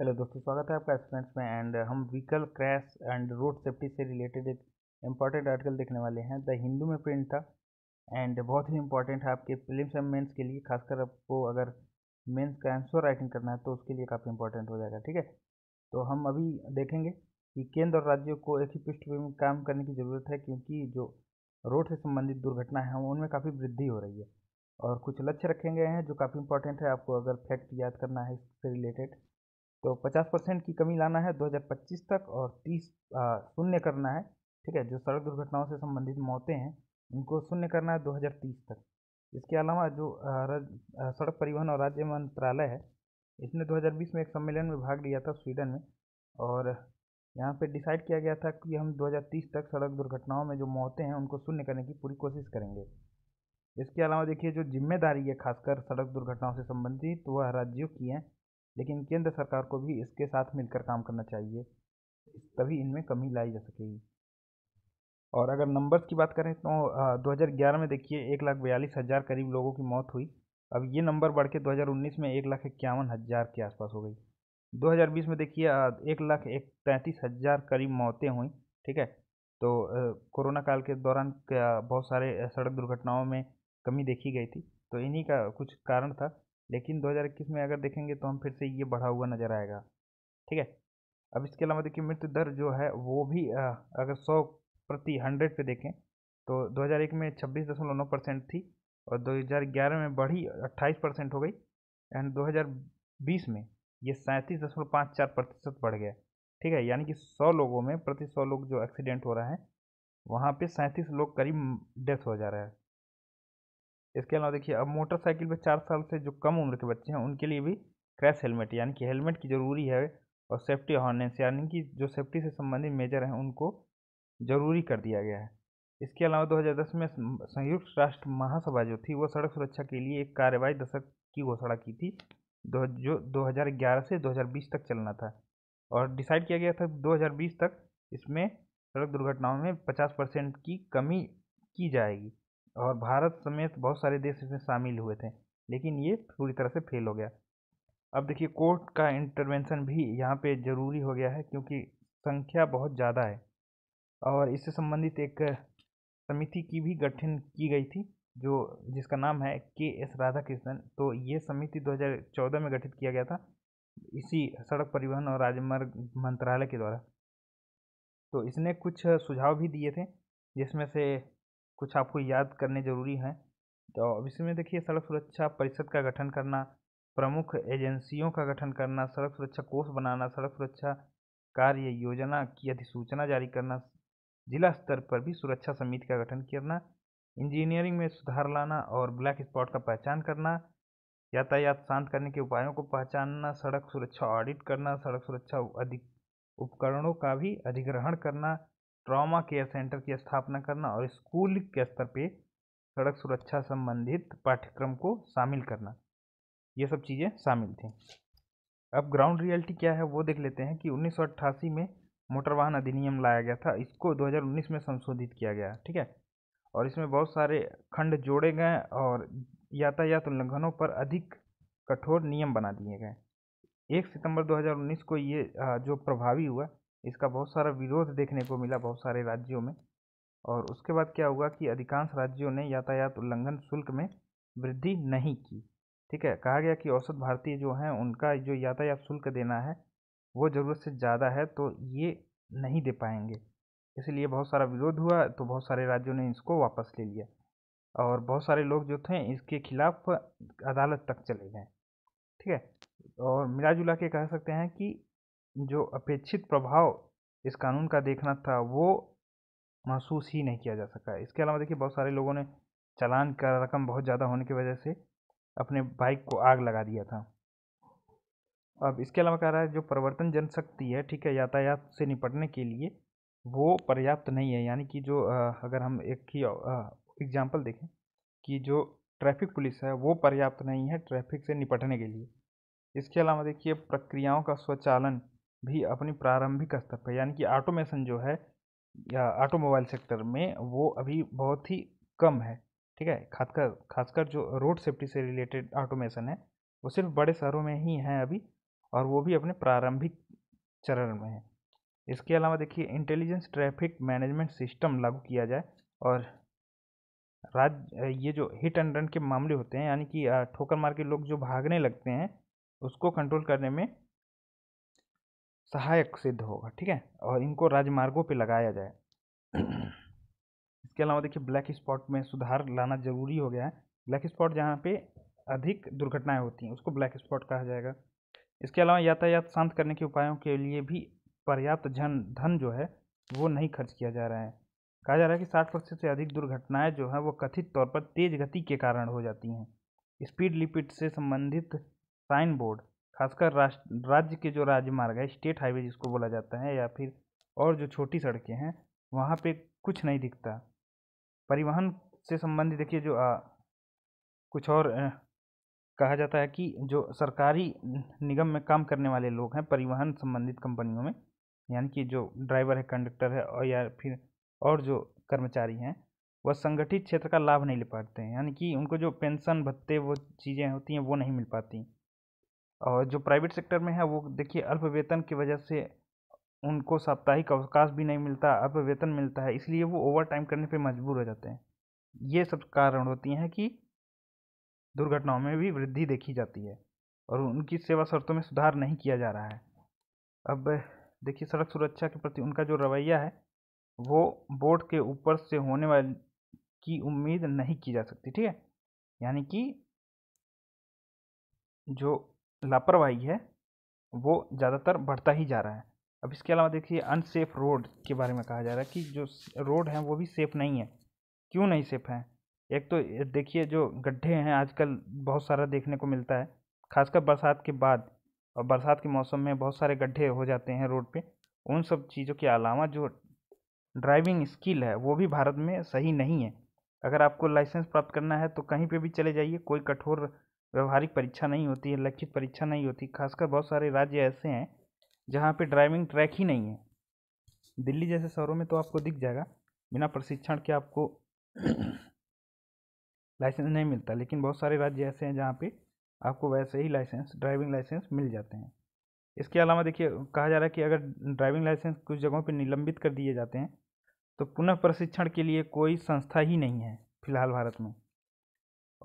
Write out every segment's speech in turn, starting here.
hello दोस्तों स्वागत है आपका स्टूडेंट्स में एंड हम vehicle crash and road safety से रिलेटेड एक इम्पॉर्टेंट आर्टिकल देखने वाले हैं द हिंदू में प्रिंट था एंड बहुत ही इंपॉर्टेंट है आपके फिल्म्स एंड मेंस के लिए खासकर आपको अगर मेंस का आंसर राइटिंग करना है तो उसके लिए काफ़ी इंपॉर्टेंट हो जाएगा ठीक है तो हम अभी देखेंगे कि केंद्र और राज्यों को एक ही पृष्ठभूमि में काम करने की ज़रूरत है क्योंकि जो रोड से संबंधित दुर्घटना है उनमें काफ़ी वृद्धि हो रही है और कुछ लक्ष्य रखे गए हैं जो काफ़ी इंपॉर्टेंट है आपको अगर फैक्ट याद करना है इससे रिलेटेड तो 50 परसेंट की कमी लाना है 2025 तक और 30 शून्य करना है ठीक है जो सड़क दुर्घटनाओं से संबंधित मौतें हैं उनको शून्य करना है 2030 तक इसके अलावा जो सड़क परिवहन और राज्य मंत्रालय है इसने 2020 में एक सम्मेलन में भाग लिया था स्वीडन में और यहाँ पे डिसाइड किया गया था कि हम 2030 तक सड़क दुर्घटनाओं में जो मौतें हैं उनको शून्य करने की पूरी कोशिश करेंगे इसके अलावा देखिए जो जिम्मेदारी है खासकर सड़क दुर्घटनाओं से संबंधित वह राज्यों की है लेकिन केंद्र सरकार को भी इसके साथ मिलकर काम करना चाहिए तभी इनमें कमी लाई जा सकेगी और अगर नंबर्स की बात करें तो 2011 में देखिए एक लाख बयालीस हज़ार करीब लोगों की मौत हुई अब ये नंबर बढ़ के दो में एक लाख इक्यावन हज़ार के आसपास हो गई 2020 में देखिए एक लाख एक तैंतीस हज़ार करीब मौतें हुई ठीक है तो कोरोना काल के दौरान बहुत सारे सड़क दुर्घटनाओं में कमी देखी गई थी तो इन्हीं का कुछ कारण था लेकिन 2021 में अगर देखेंगे तो हम फिर से ये बढ़ा हुआ नज़र आएगा ठीक है अब इसके अलावा देखिए मृत्यु दर जो है वो भी अगर सौ प्रति हंड्रेड पे देखें तो 2001 में छब्बीस दशमलव नौ परसेंट थी और 2011 में बढ़ी 28 परसेंट हो गई एंड 2020 में ये सैंतीस दशमलव पाँच चार प्रतिशत बढ़ गया ठीक है यानी कि सौ लोगों में प्रति सौ लोग जो एक्सीडेंट हो रहा है वहाँ पे सैंतीस लोग करीब डेथ हो जा रहा है इसके अलावा देखिए अब मोटरसाइकिल पर चार साल से जो कम उम्र के बच्चे हैं उनके लिए भी क्रैश हेलमेट यानी कि हेलमेट की ज़रूरी है और सेफ्टी हॉर्नेस यानी कि जो सेफ्टी से संबंधित मेजर हैं उनको ज़रूरी कर दिया गया है इसके अलावा 2010 में संयुक्त राष्ट्र महासभा जो थी वो सड़क सुरक्षा के लिए एक कार्यवाही दशक की घोषणा की थी दो जो 2011 से 2020 तक चलना था और डिसाइड किया गया था 2020 तक इसमें सड़क दुर्घटनाओं में 50 परसेंट की कमी की जाएगी और भारत समेत बहुत सारे देश इसमें शामिल हुए थे लेकिन ये पूरी तरह से फेल हो गया अब देखिए कोर्ट का इंटरवेंशन भी यहाँ पे ज़रूरी हो गया है क्योंकि संख्या बहुत ज़्यादा है और इससे संबंधित एक समिति की भी गठन की गई थी जो जिसका नाम है के एस राधा कृष्णन तो ये समिति 2014 में गठित किया गया था इसी सड़क परिवहन और राजमार्ग मंत्रालय के द्वारा तो इसने कुछ सुझाव भी दिए थे जिसमें से कुछ आपको याद करने जरूरी हैं तो अब इसमें देखिए सड़क सुरक्षा परिषद का गठन करना प्रमुख एजेंसियों का गठन करना सड़क सुरक्षा कोष बनाना सड़क सुरक्षा कार्य योजना की अधिसूचना जारी करना जिला स्तर पर भी सुरक्षा समिति का गठन करना इंजीनियरिंग में सुधार लाना और ब्लैक स्पॉट का पहचान करना यातायात शांत करने के उपायों को पहचानना सड़क सुरक्षा ऑडिट करना सड़क सुरक्षा अधिक उपकरणों का भी अधिग्रहण करना ट्रॉमा केयर सेंटर की स्थापना करना और स्कूल के स्तर पे सड़क सुरक्षा संबंधित पाठ्यक्रम को शामिल करना ये सब चीज़ें शामिल थी अब ग्राउंड रियलिटी क्या है वो देख लेते हैं कि उन्नीस में मोटर वाहन अधिनियम लाया गया था इसको 2019 में संशोधित किया गया ठीक है और इसमें बहुत सारे खंड जोड़े गए और यातायात उल्लंघनों पर अधिक कठोर नियम बना दिए गए एक सितंबर 2019 को ये जो प्रभावी हुआ इसका बहुत सारा विरोध देखने को मिला बहुत सारे राज्यों में और उसके बाद क्या हुआ कि अधिकांश राज्यों ने यातायात उल्लंघन शुल्क में वृद्धि नहीं की ठीक है कहा गया कि औसत भारतीय जो हैं उनका जो यातायात शुल्क देना है वो ज़रूरत से ज़्यादा है तो ये नहीं दे पाएंगे इसलिए बहुत सारा विरोध हुआ तो बहुत सारे राज्यों ने इसको वापस ले लिया और बहुत सारे लोग जो थे इसके खिलाफ अदालत तक चले गए ठीक है और मिला जुला के कह सकते हैं कि जो अपेक्षित प्रभाव इस कानून का देखना था वो महसूस ही नहीं किया जा सका इसके अलावा देखिए बहुत सारे लोगों ने चालान का रकम बहुत ज़्यादा होने की वजह से अपने बाइक को आग लगा दिया था अब इसके अलावा कह रहा है जो परिवर्तन जनशक्ति है ठीक है यातायात से निपटने के लिए वो पर्याप्त नहीं है यानी कि जो अगर हम एक ही एग्जाम्पल देखें कि जो ट्रैफिक पुलिस है वो पर्याप्त नहीं है ट्रैफिक से निपटने के लिए इसके अलावा देखिए प्रक्रियाओं का स्वचालन भी अपनी प्रारंभिक स्तर पर यानी कि ऑटोमेशन जो है या ऑटोमोबाइल सेक्टर में वो अभी बहुत ही कम है ठीक है खासकर खासकर जो रोड सेफ्टी से रिलेटेड ऑटोमेशन है वो सिर्फ बड़े शहरों में ही हैं अभी और वो भी अपने प्रारंभिक चरण में है इसके अलावा देखिए इंटेलिजेंस ट्रैफिक मैनेजमेंट सिस्टम लागू किया जाए और राज्य ये जो हिट एंड रन के मामले होते हैं यानी कि ठोकर मार के लोग जो भागने लगते हैं उसको कंट्रोल करने में सहायक सिद्ध होगा ठीक है और इनको राजमार्गों पे लगाया जाए इसके अलावा देखिए ब्लैक स्पॉट में सुधार लाना जरूरी हो गया है ब्लैक स्पॉट जहाँ पे अधिक दुर्घटनाएं होती हैं उसको ब्लैक स्पॉट कहा जाएगा इसके अलावा यातायात शांत करने के उपायों के लिए भी पर्याप्त जन धन जो है वो नहीं खर्च किया जा रहा है कहा जा रहा है कि साठ प्रतिशत से अधिक दुर्घटनाएं जो हैं वो कथित तौर पर तेज गति के कारण हो जाती हैं स्पीड लिमिट से संबंधित साइन बोर्ड खासकर राज्य के जो राजमार्ग है स्टेट हाईवे जिसको बोला जाता है या फिर और जो छोटी सड़कें हैं वहाँ पे कुछ नहीं दिखता परिवहन से संबंधित देखिए जो आ, कुछ और ए, कहा जाता है कि जो सरकारी निगम में काम करने वाले लोग हैं परिवहन संबंधित कंपनियों में यानी कि जो ड्राइवर है कंडक्टर है और या फिर और जो कर्मचारी हैं वह संगठित क्षेत्र का लाभ नहीं ले पाते हैं यानी कि उनको जो पेंशन भत्ते वो चीज़ें होती हैं वो नहीं मिल पाती और जो प्राइवेट सेक्टर में है वो देखिए अल्प वेतन की वजह से उनको साप्ताहिक अवकाश भी नहीं मिलता अल्प वेतन मिलता है इसलिए वो ओवर टाइम करने पे मजबूर हो जाते हैं ये सब कारण होती हैं कि दुर्घटनाओं में भी वृद्धि देखी जाती है और उनकी सेवा शर्तों में सुधार नहीं किया जा रहा है अब देखिए सड़क सुरक्षा के प्रति उनका जो रवैया है वो बोर्ड के ऊपर से होने वाली की उम्मीद नहीं की जा सकती ठीक है यानी कि जो लापरवाही है वो ज़्यादातर बढ़ता ही जा रहा है अब इसके अलावा देखिए अनसेफ रोड के बारे में कहा जा रहा है कि जो रोड हैं वो भी सेफ़ नहीं है क्यों नहीं सेफ़ हैं एक तो देखिए जो गड्ढे हैं आजकल बहुत सारा देखने को मिलता है खासकर बरसात के बाद और बरसात के मौसम में बहुत सारे गड्ढे हो जाते हैं रोड पे उन सब चीज़ों के अलावा जो ड्राइविंग स्किल है वो भी भारत में सही नहीं है अगर आपको लाइसेंस प्राप्त करना है तो कहीं पे भी चले जाइए कोई कठोर व्यवहारिक परीक्षा नहीं होती है लक्षित परीक्षा नहीं होती खासकर बहुत सारे राज्य ऐसे हैं जहाँ पे ड्राइविंग ट्रैक ही नहीं है दिल्ली जैसे शहरों में तो आपको दिख जाएगा बिना प्रशिक्षण के आपको लाइसेंस नहीं मिलता लेकिन बहुत सारे राज्य ऐसे हैं जहाँ पे आपको वैसे ही लाइसेंस ड्राइविंग लाइसेंस मिल जाते हैं इसके अलावा देखिए कहा जा रहा है कि अगर ड्राइविंग लाइसेंस कुछ जगहों पर निलंबित कर दिए जाते हैं तो पुनः प्रशिक्षण के लिए कोई संस्था ही नहीं है फिलहाल भारत में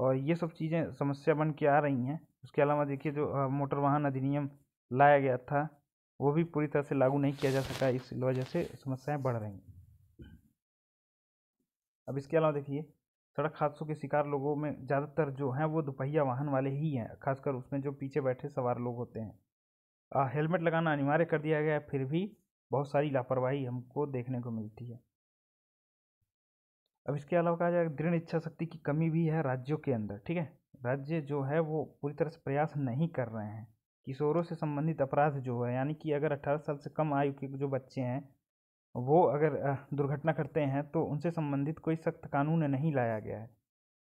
और ये सब चीज़ें समस्या बन के आ रही हैं उसके अलावा देखिए जो मोटर वाहन अधिनियम लाया गया था वो भी पूरी तरह से लागू नहीं किया जा सका इस वजह से समस्याएं बढ़ रही हैं अब इसके अलावा देखिए सड़क हादसों के शिकार लोगों में ज़्यादातर जो हैं वो दोपहिया वाहन वाले ही हैं खासकर उसमें जो पीछे बैठे सवार लोग होते हैं हेलमेट लगाना अनिवार्य कर दिया गया है फिर भी बहुत सारी लापरवाही हमको देखने को मिलती है अब इसके अलावा कहा जाए दृढ़ इच्छा शक्ति की कमी भी है राज्यों के अंदर ठीक है राज्य जो है वो पूरी तरह से प्रयास नहीं कर रहे हैं किशोरों से संबंधित अपराध जो है यानी कि अगर अट्ठारह साल से कम आयु के जो बच्चे हैं वो अगर दुर्घटना करते हैं तो उनसे संबंधित कोई सख्त कानून नहीं लाया गया है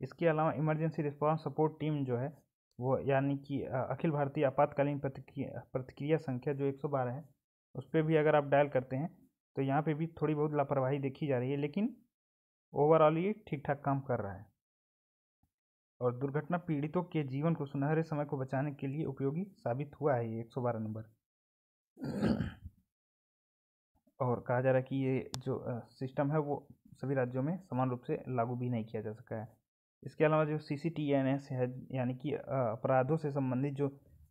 इसके अलावा इमरजेंसी रिस्पॉन्स सपोर्ट टीम जो है वो यानी कि अखिल भारतीय आपातकालीन प्रतिक्रिया प्रतिक्रिया संख्या जो 112 है उस पर भी अगर आप डायल करते हैं तो यहाँ पे भी थोड़ी बहुत लापरवाही देखी जा रही है लेकिन ओवरऑल ये ठीक ठाक काम कर रहा है और दुर्घटना पीड़ितों के जीवन को सुनहरे समय को बचाने के लिए उपयोगी साबित हुआ है ये एक सौ बारह नंबर और कहा जा रहा है कि ये जो सिस्टम है वो सभी राज्यों में समान रूप से लागू भी नहीं किया जा सका है इसके अलावा जो C C T N S है यानी कि अपराधों से संबंधित जो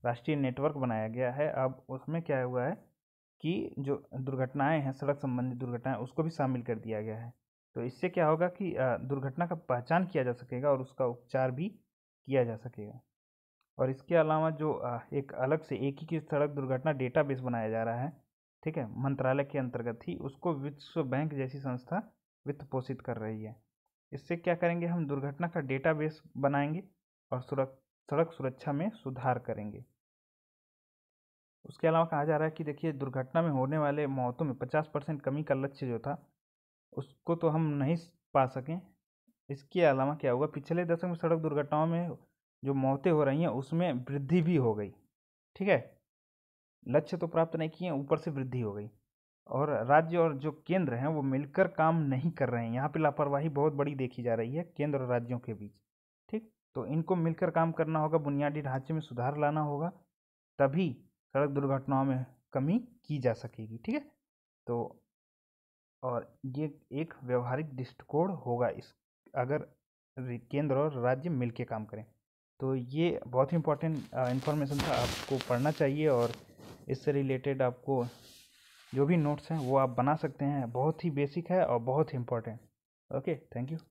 राष्ट्रीय नेटवर्क बनाया गया है अब उसमें क्या हुआ है कि जो दुर्घटनाएं हैं सड़क संबंधी दुर्घटनाएं उसको भी शामिल कर दिया गया है तो इससे क्या होगा कि दुर्घटना का पहचान किया जा सकेगा और उसका उपचार भी किया जा सकेगा और इसके अलावा जो एक अलग से एक ही की सड़क दुर्घटना डेटाबेस बनाया जा रहा है ठीक है मंत्रालय के अंतर्गत ही उसको विश्व बैंक जैसी संस्था वित्त पोषित कर रही है इससे क्या करेंगे हम दुर्घटना का डेटाबेस बनाएंगे और सुरक सड़क सुरक्षा में सुधार करेंगे उसके अलावा कहा जा रहा है कि देखिए दुर्घटना में होने वाले मौतों में 50 परसेंट कमी का लक्ष्य जो था उसको तो हम नहीं पा सकें इसके अलावा क्या हुआ पिछले दशक में सड़क दुर्घटनाओं में जो मौतें हो रही हैं उसमें वृद्धि भी हो गई ठीक है लक्ष्य तो प्राप्त नहीं किए ऊपर से वृद्धि हो गई और राज्य और जो केंद्र हैं वो मिलकर काम नहीं कर रहे हैं यहाँ पे लापरवाही बहुत बड़ी देखी जा रही है केंद्र और राज्यों के बीच ठीक तो इनको मिलकर काम करना होगा बुनियादी ढांचे में सुधार लाना होगा तभी सड़क दुर्घटनाओं में कमी की जा सकेगी ठीक है तो और ये एक व्यवहारिक दृष्टिकोण होगा इस अगर केंद्र और राज्य मिल काम करें तो ये बहुत ही इम्पोर्टेंट इन्फॉर्मेशन था आपको पढ़ना चाहिए और इससे रिलेटेड आपको जो भी नोट्स हैं वो आप बना सकते हैं बहुत ही बेसिक है और बहुत ही इम्पोर्टेंट ओके थैंक यू